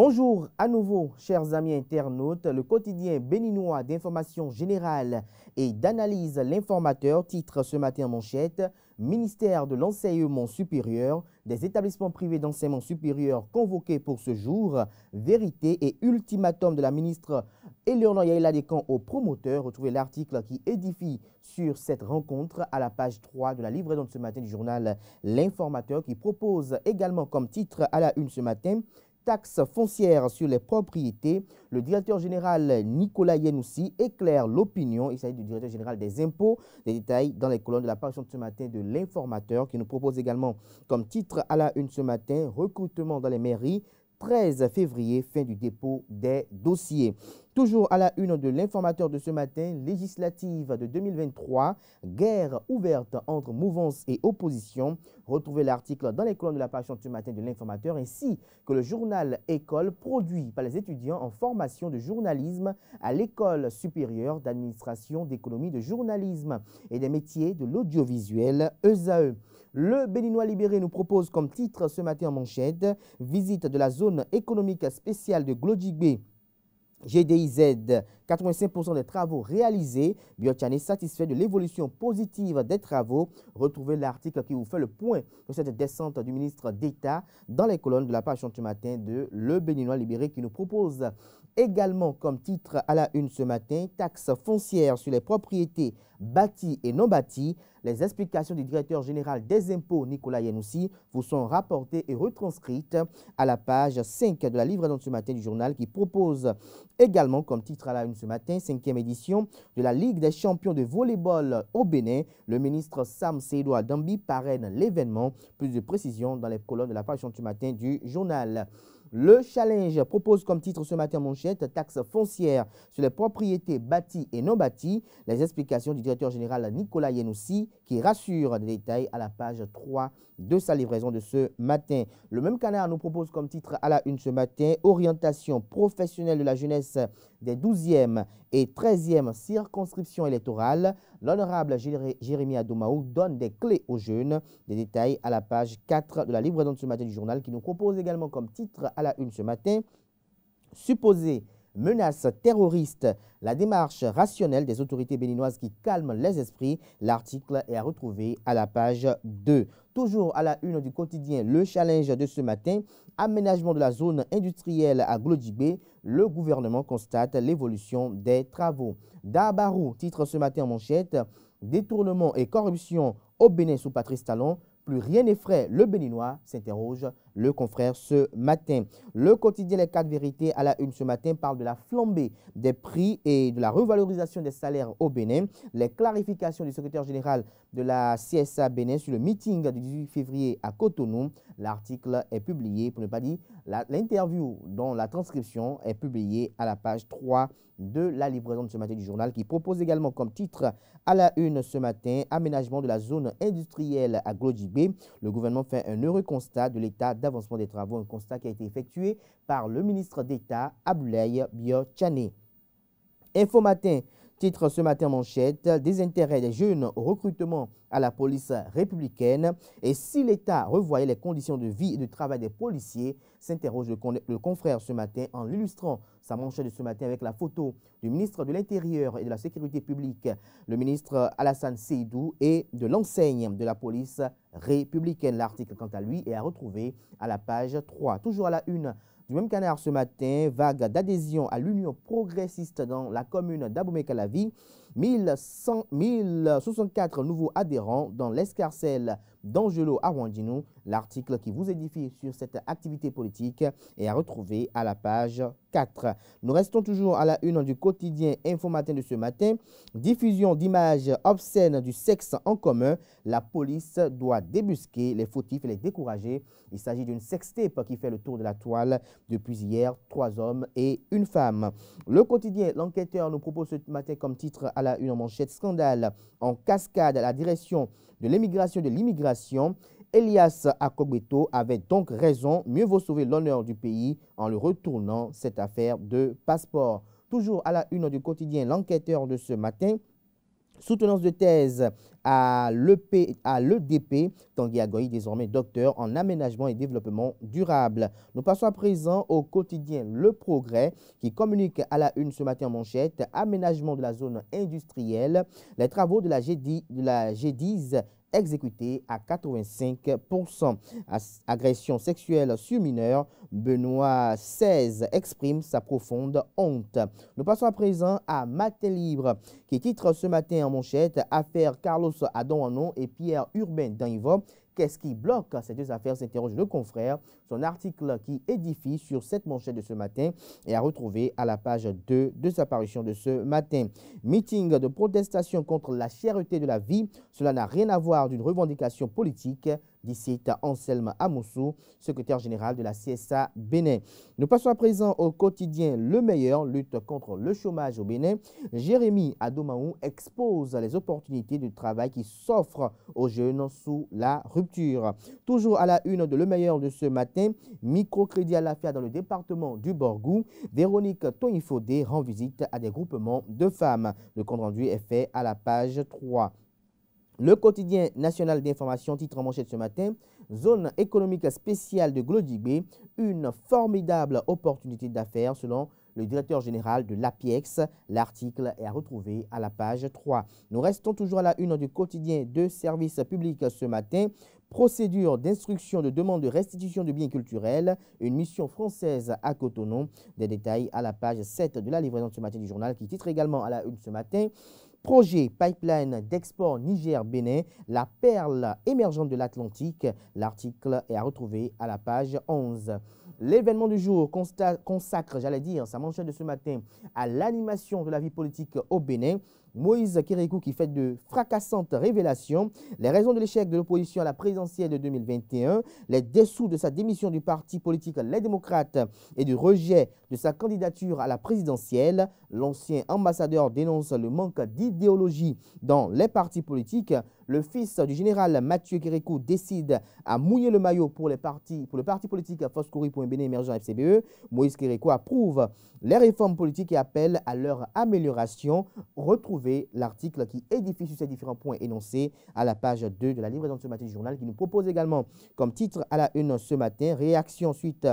Bonjour à nouveau, chers amis internautes. Le quotidien béninois d'information générale et d'analyse L'informateur titre ce matin en manchette Ministère de l'enseignement supérieur, des établissements privés d'enseignement supérieur convoqués pour ce jour, vérité et ultimatum de la ministre Éléonore Yaela Descamps au promoteur. Retrouvez l'article qui édifie sur cette rencontre à la page 3 de la livraison de ce matin du journal L'informateur qui propose également comme titre à la une ce matin taxe foncière sur les propriétés, le directeur général Nicolas Yenoussi éclaire l'opinion. Il s'agit du directeur général des impôts. Des détails dans les colonnes de la parution de ce matin de l'informateur qui nous propose également comme titre à la une ce matin, recrutement dans les mairies, 13 février, fin du dépôt des dossiers. Toujours à la une de l'informateur de ce matin, législative de 2023, guerre ouverte entre mouvance et opposition. Retrouvez l'article dans les colonnes de la page de ce matin de l'informateur ainsi que le journal École produit par les étudiants en formation de journalisme à l'école supérieure d'administration d'économie de journalisme et des métiers de l'audiovisuel ESAE. Le Béninois libéré nous propose comme titre ce matin en manchette visite de la zone économique spéciale de Glodjigbe GDIZ, 85% des travaux réalisés. biotian est satisfait de l'évolution positive des travaux. Retrouvez l'article qui vous fait le point de cette descente du ministre d'État dans les colonnes de la page ce matin de Le Béninois Libéré qui nous propose également comme titre à la une ce matin, taxes foncières sur les propriétés bâties et non bâties. Les explications du directeur général des impôts, Nicolas Yanoussi, vous sont rapportées et retranscrites à la page 5 de la livraison de ce matin du journal qui propose également comme titre à la une ce matin, cinquième édition de la Ligue des champions de volleyball au Bénin. Le ministre Sam Seydou Adambi parraine l'événement. Plus de précisions dans les colonnes de la page du matin du journal. Le challenge propose comme titre ce matin manchette taxe foncière sur les propriétés bâties et non bâties. Les explications du directeur général Nicolas Yenoussi qui rassure des détails à la page 3 de sa livraison de ce matin. Le même canard nous propose comme titre à la une ce matin orientation professionnelle de la jeunesse des 12e et 13e circonscriptions électorales. L'honorable Jérémy Adomaou donne des clés aux jeunes. Des détails à la page 4 de la livraison de ce matin du journal qui nous propose également comme titre à la une ce matin Supposé menace terroriste, la démarche rationnelle des autorités béninoises qui calme les esprits. L'article est à retrouver à la page 2. Toujours à la une du quotidien, le challenge de ce matin, aménagement de la zone industrielle à Glodibé, le gouvernement constate l'évolution des travaux. Dabarou titre ce matin en manchette Détournement et corruption au Bénin sous Patrice Talon. Plus rien n'est frais, le Béninois s'interroge le confrère ce matin. Le quotidien Les Quatre vérités à la une ce matin parle de la flambée des prix et de la revalorisation des salaires au Bénin. Les clarifications du secrétaire général de la CSA Bénin sur le meeting du 18 février à Cotonou. L'article est publié, pour ne pas dire l'interview dont la transcription est publiée à la page 3 de la livraison de ce matin du journal qui propose également comme titre à la une ce matin aménagement de la zone industrielle à Glodjibé. Le gouvernement fait un heureux constat de l'état Avancement des travaux, un constat qui a été effectué par le ministre d'État Aboulaye Bio Info Matin Titre ce matin manchette, désintérêt des jeunes au recrutement à la police républicaine et si l'État revoyait les conditions de vie et de travail des policiers, s'interroge le, confrère ce matin en l'illustrant sa manchette de ce matin avec la photo du ministre de l'Intérieur et de la Sécurité publique, le ministre Alassane Seydou et de l'enseigne de la police républicaine. L'article quant à lui est à retrouver à la page 3. Toujours à la une du même canard ce matin, vague d'adhésion à l'Union progressiste dans la commune d'Abomey-Calavi. 1100, 1064 nouveaux adhérents dans l'escarcelle d'Angelo Arwandino. L'article qui vous édifie sur cette activité politique est à retrouver à la page 4. Nous restons toujours à la une du quotidien Matin de ce matin. Diffusion d'images obscènes du sexe en commun. La police doit débusquer les fautifs et les décourager. Il s'agit d'une sextape qui fait le tour de la toile depuis hier. Trois hommes et une femme. Le quotidien L'Enquêteur nous propose ce matin comme titre à la une manchette scandale en cascade à la direction de l'immigration de l'immigration. Elias Akobeto avait donc raison, mieux vaut sauver l'honneur du pays en le retournant cette affaire de passeport. Toujours à la une du quotidien, l'enquêteur de ce matin, soutenance de thèse à l'EDP, Tanguy désormais docteur en aménagement et développement durable. Nous passons à présent au quotidien Le Progrès, qui communique à la une ce matin en manchette, aménagement de la zone industrielle, les travaux de la g de la G10 exécuté à 85%. Agression sexuelle sur mineur, Benoît XVI exprime sa profonde honte. Nous passons à présent à Matin Libre, qui titre ce matin en manchette Affaire Carlos Anon et Pierre Urbain d'Anivo Qu'est-ce qui bloque ces deux affaires s'interroge le confrère. Son article qui édifie sur cette manchette de ce matin est à retrouver à la page 2 de sa parution de ce matin. Meeting de protestation contre la chèreté de la vie, cela n'a rien à voir d'une revendication politique à Anselme Amoussou, secrétaire général de la CSA Bénin. Nous passons à présent au quotidien Le Meilleur, lutte contre le chômage au Bénin. Jérémy Adomaou expose les opportunités de travail qui s'offrent aux jeunes sous la rupture. Toujours à la une de Le Meilleur de ce matin, microcrédit à l'affaire dans le département du Borgou. Véronique Tonifodé rend visite à des groupements de femmes. Le compte-rendu est fait à la page 3. Le quotidien national d'information titre en manchette ce matin, zone économique spéciale de Glodibé, une formidable opportunité d'affaires selon le directeur général de l'APIEX. L'article est à retrouver à la page 3. Nous restons toujours à la une du quotidien de services publics ce matin. Procédure d'instruction de demande de restitution de biens culturels, une mission française à Cotonou. Des détails à la page 7 de la livraison ce matin du journal qui titre également à la une ce matin. Projet pipeline d'export Niger-Bénin, la perle émergente de l'Atlantique. L'article est à retrouver à la page 11. L'événement du jour consacre, j'allais dire, sa manchette de ce matin à l'animation de la vie politique au Bénin. Moïse Kérékou qui fait de fracassantes révélations, les raisons de l'échec de l'opposition à la présidentielle de 2021, les dessous de sa démission du parti politique Les Démocrates et du rejet de sa candidature à la présidentielle, l'ancien ambassadeur dénonce le manque d'idéologie dans les partis politiques. Le fils du général Mathieu Kérékou décide à mouiller le maillot pour, les partis, pour le parti politique Foscori pour un émergent FCBE. Moïse Kérékou approuve les réformes politiques et appelle à leur amélioration. Retrouve l'article qui édifie sur ces différents points énoncés à la page 2 de la livraison de ce matin du journal qui nous propose également comme titre à la une ce matin, réaction suite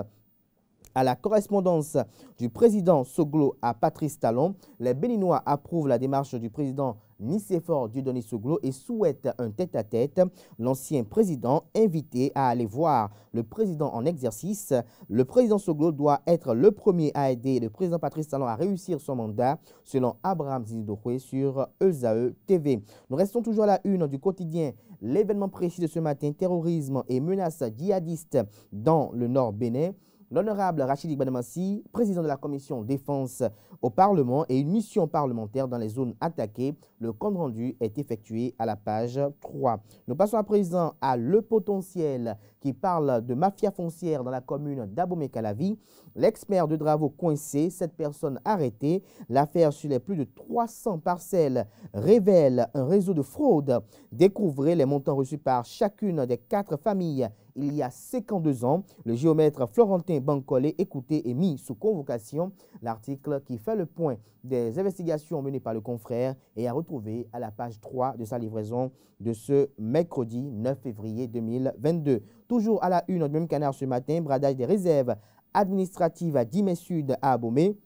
à la correspondance du président Soglo à Patrice Talon. Les Béninois approuvent la démarche du président Nicéphore fort Denis Soglo et souhaite un tête-à-tête. L'ancien président invité à aller voir le président en exercice. Le président Soglo doit être le premier à aider le président Patrice Talon à réussir son mandat, selon Abraham Zidokwe sur ESAE TV. Nous restons toujours à la une du quotidien. L'événement précis de ce matin, terrorisme et menace djihadiste dans le nord Bénin l'honorable Rachid ibn président de la commission défense au Parlement et une mission parlementaire dans les zones attaquées. Le compte rendu est effectué à la page 3. Nous passons à présent à Le Potentiel qui parle de mafia foncière dans la commune d'Abomey-Calavi. L'expert de travaux coincé, cette personne arrêtée. L'affaire sur les plus de 300 parcelles révèle un réseau de fraude. Découvrez les montants reçus par chacune des quatre familles il y a 52 ans. Le géomètre Florentin Bancolé écouté et mis sous convocation l'article qui fait le point des investigations menées par le confrère et à retrouver à la page 3 de sa livraison de ce mercredi 9 février 2022. Toujours à la une au même canard ce matin, bradage des réserves administratives à mai Sud à Abomey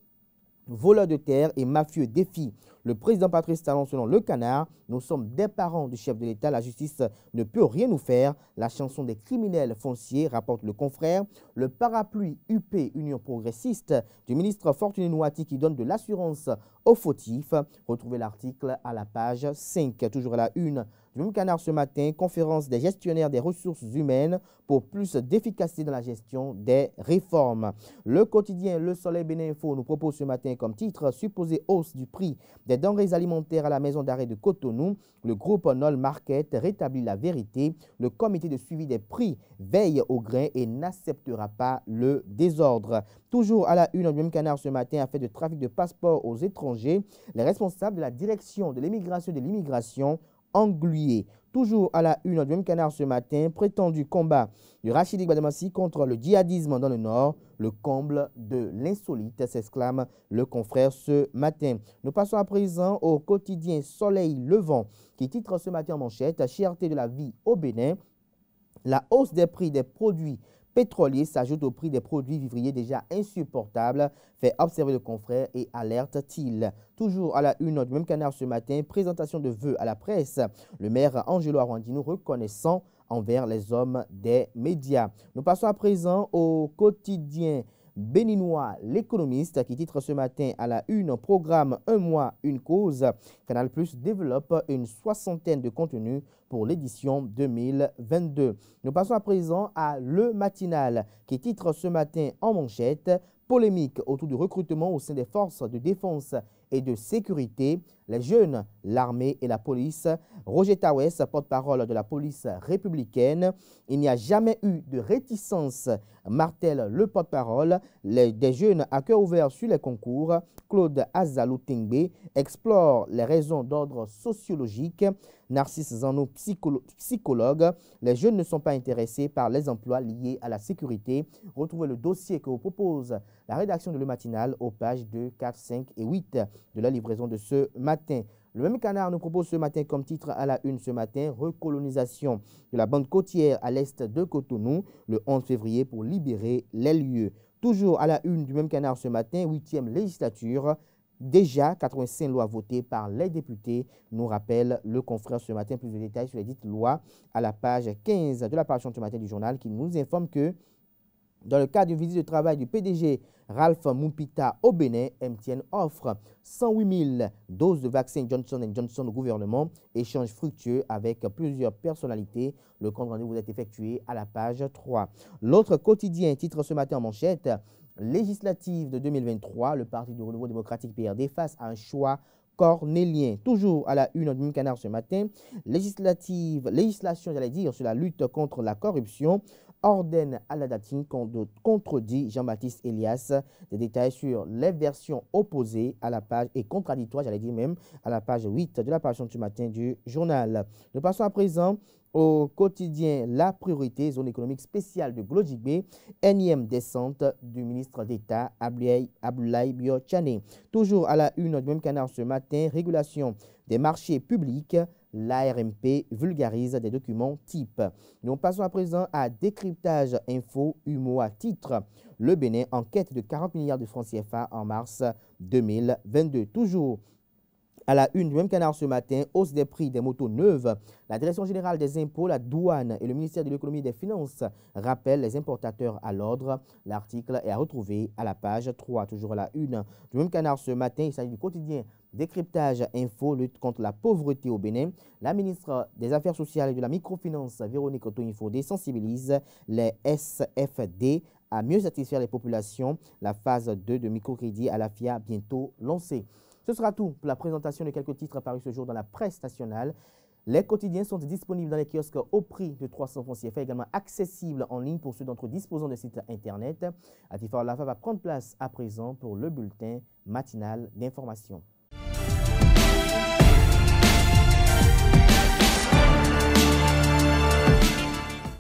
voleurs de terre et mafieux défi le président Patrice Talon selon Le Canard. Nous sommes des parents du chef de l'État. La justice ne peut rien nous faire. La chanson des criminels fonciers, rapporte le confrère. Le parapluie UP, Union progressiste, du ministre Fortuné Nouati qui donne de l'assurance aux fautifs. Retrouvez l'article à la page 5. Toujours à la une du même canard ce matin, conférence des gestionnaires des ressources humaines pour plus d'efficacité dans la gestion des réformes. Le quotidien Le Soleil Bénin nous propose ce matin comme titre supposée hausse du prix des denrées alimentaires à la maison d'arrêt de Cotonou. Le groupe Nol Market rétablit la vérité. Le comité de suivi des prix veille au grain et n'acceptera pas le désordre. Toujours à la une, du même canard ce matin, fait de trafic de passeports aux étrangers, les responsables de la direction de l'immigration et de l'immigration englué. Toujours à la une du même canard ce matin, prétendu combat du Rachid Badamasi contre le djihadisme dans le Nord, le comble de l'insolite, s'exclame le confrère ce matin. Nous passons à présent au quotidien Soleil Levant qui titre ce matin en manchette chierté de la vie au Bénin, la hausse des prix des produits pétrolier s'ajoute au prix des produits vivriers déjà insupportables, fait observer le confrère et alerte-t-il. Toujours à la une du même canard ce matin, présentation de vœux à la presse. Le maire Angelo nous reconnaissant envers les hommes des médias. Nous passons à présent au quotidien béninois L'économiste qui titre ce matin à la une programme Un mois, une cause. Canal Plus développe une soixantaine de contenus pour l'édition 2022. Nous passons à présent à Le Matinal qui titre ce matin en manchette Polémique autour du recrutement au sein des forces de défense et de sécurité les jeunes, l'armée et la police. Roger Tawes, porte-parole de la police républicaine, il n'y a jamais eu de réticence, Martel le porte-parole des jeunes à cœur ouvert sur les concours. Claude Azalou-Tingbe explore les raisons d'ordre sociologique. Narcisse Zano, psychologue, les jeunes ne sont pas intéressés par les emplois liés à la sécurité. Retrouvez le dossier que vous propose la rédaction de Le Matinal aux pages 2, 4, 5 et 8 de la livraison de ce matin. Le même canard nous propose ce matin comme titre à la une ce matin, recolonisation de la bande côtière à l'est de Cotonou le 11 février pour libérer les lieux. Toujours à la une du même canard ce matin, 8e législature, déjà 85 lois votées par les députés, nous rappelle le confrère ce matin. Plus de détails sur les dites lois à la page 15 de la page ce matin du journal qui nous informe que dans le cadre d'une visite de travail du PDG Ralph Mumpita au Bénin, MTN offre 108 000 doses de vaccins Johnson Johnson au gouvernement. Échange fructueux avec plusieurs personnalités. Le compte rendu vous est effectué à la page 3. L'autre quotidien titre ce matin en manchette législative de 2023, le Parti du renouveau démocratique PRD face à un choix cornélien. Toujours à la une du Canard ce matin, législative, législation, j'allais dire, sur la lutte contre la corruption ordonne à la Datine qu'on contredit Jean-Baptiste Elias. Des détails sur les versions opposées à la page et contradictoires, j'allais dire même, à la page 8 de la page du matin du journal. Nous passons à présent au quotidien La Priorité, zone économique spéciale de Glodjibé, énième descente du ministre d'État Abdoulaye Biochane. Toujours à la une du même canard ce matin, régulation des marchés publics, l'ARMP vulgarise des documents type. Nous passons à présent à décryptage info humo à titre. Le Bénin enquête de 40 milliards de francs CFA en mars 2022. Toujours à la une du même canard ce matin, hausse des prix des motos neuves. La Direction générale des impôts, la douane et le ministère de l'économie et des finances rappellent les importateurs à l'ordre. L'article est à retrouver à la page 3, toujours à la une du même canard ce matin. Il s'agit du quotidien Décryptage Info, lutte contre la pauvreté au Bénin. La ministre des Affaires sociales et de la microfinance, Véronique des sensibilise les SFD à mieux satisfaire les populations. La phase 2 de microcrédit à la FIA bientôt lancée. Ce sera tout pour la présentation de quelques titres apparus ce jour dans la presse nationale. Les quotidiens sont disponibles dans les kiosques au prix de 300 francs CFA, également accessibles en ligne pour ceux d'entre vous disposant de sites Internet. Atifa Olafa va prendre place à présent pour le bulletin matinal d'information.